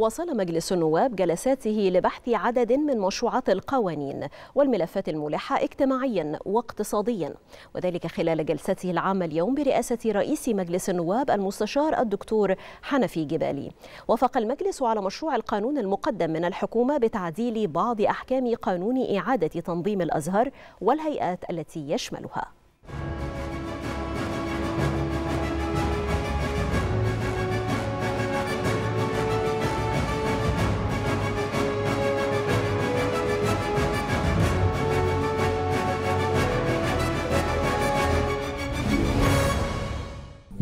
وصل مجلس النواب جلساته لبحث عدد من مشروعات القوانين والملفات الملحة اجتماعيا واقتصاديا وذلك خلال جلسته العامة اليوم برئاسة رئيس مجلس النواب المستشار الدكتور حنفي جبالي وافق المجلس على مشروع القانون المقدم من الحكومة بتعديل بعض أحكام قانون إعادة تنظيم الأزهر والهيئات التي يشملها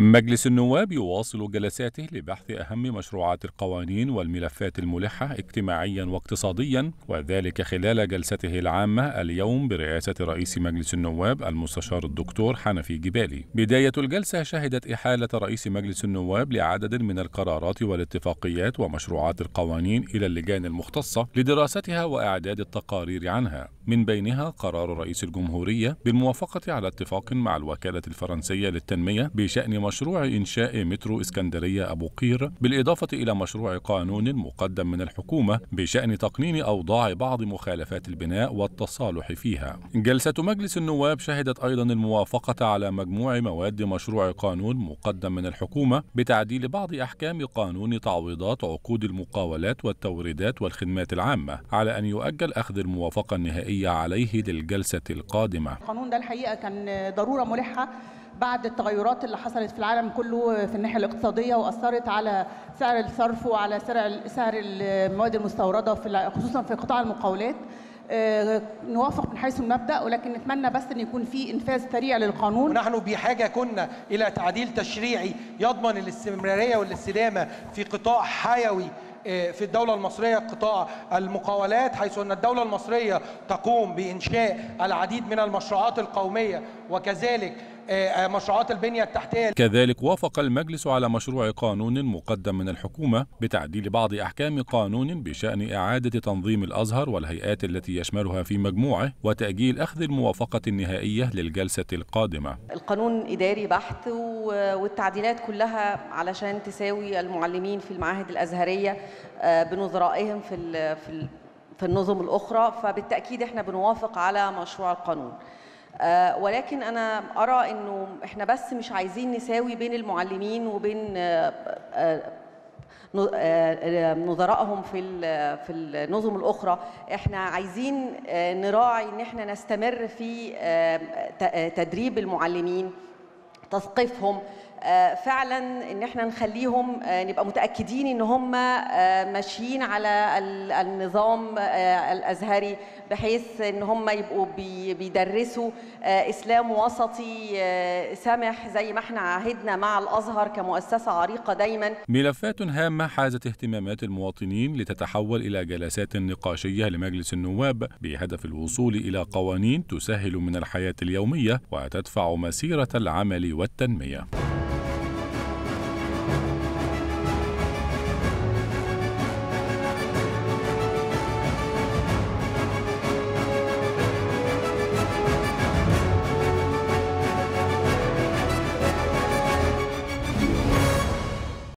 مجلس النواب يواصل جلساته لبحث أهم مشروعات القوانين والملفات الملحة اجتماعيا واقتصاديا وذلك خلال جلسته العامة اليوم برئاسة رئيس مجلس النواب المستشار الدكتور حنفي جبالي. بداية الجلسة شهدت إحالة رئيس مجلس النواب لعدد من القرارات والاتفاقيات ومشروعات القوانين إلى اللجان المختصة لدراستها وإعداد التقارير عنها من بينها قرار رئيس الجمهورية بالموافقة على اتفاق مع الوكالة الفرنسية للتنمية بشأن مشروع إنشاء مترو إسكندرية أبو قير بالإضافة إلى مشروع قانون مقدم من الحكومة بشأن تقنين أوضاع بعض مخالفات البناء والتصالح فيها جلسة مجلس النواب شهدت أيضا الموافقة على مجموع مواد مشروع قانون مقدم من الحكومة بتعديل بعض أحكام قانون تعويضات عقود المقاولات والتوريدات والخدمات العامة على أن يؤجل أخذ الموافقة النهائية عليه للجلسة القادمة القانون ده الحقيقة كان ضرورة ملحة بعد التغيرات اللي حصلت في العالم كله في الناحيه الاقتصاديه واثرت على سعر الصرف وعلى سعر سعر المواد المستورده في خصوصا في قطاع المقاولات آه، نوافق من حيث المبدا ولكن نتمنى بس ان يكون في انفاذ سريع للقانون نحن بحاجه كنا الى تعديل تشريعي يضمن الاستمراريه والاستدامه في قطاع حيوي آه، في الدولة المصرية قطاع المقاولات حيث أن الدولة المصرية تقوم بإنشاء العديد من المشروعات القومية وكذلك آه، آه، مشروعات البنية التحتية كذلك وافق المجلس على مشروع قانون مقدم من الحكومة بتعديل بعض أحكام قانون بشأن إعادة تنظيم الأزهر والهيئات التي يشملها في مجموعه وتأجيل أخذ الموافقة النهائية للجلسة القادمة القانون إداري بحت والتعديلات كلها علشان تساوي المعلمين في المعاهد الأزهرية آه، بنظرائهم في في النظم الأخرى فبالتأكيد احنا بنوافق على مشروع القانون آه، ولكن انا ارى انه احنا بس مش عايزين نساوي بين المعلمين وبين آه، آه، نظرائهم في في النظم الاخرى احنا عايزين نراعي ان احنا نستمر في تدريب المعلمين تثقيفهم آه، فعلا ان احنا نخليهم آه، نبقى متاكدين ان هم آه، ماشيين على النظام الازهري بحيث ان هم يبقوا بيدرسوا اسلام وسطي سامح زي ما احنا عهدنا مع الازهر كمؤسسه عريقه دايما ملفات هامه حازت اهتمامات المواطنين لتتحول الى جلسات نقاشيه لمجلس النواب بهدف الوصول الى قوانين تسهل من الحياه اليوميه وتدفع مسيره العمل والتنميه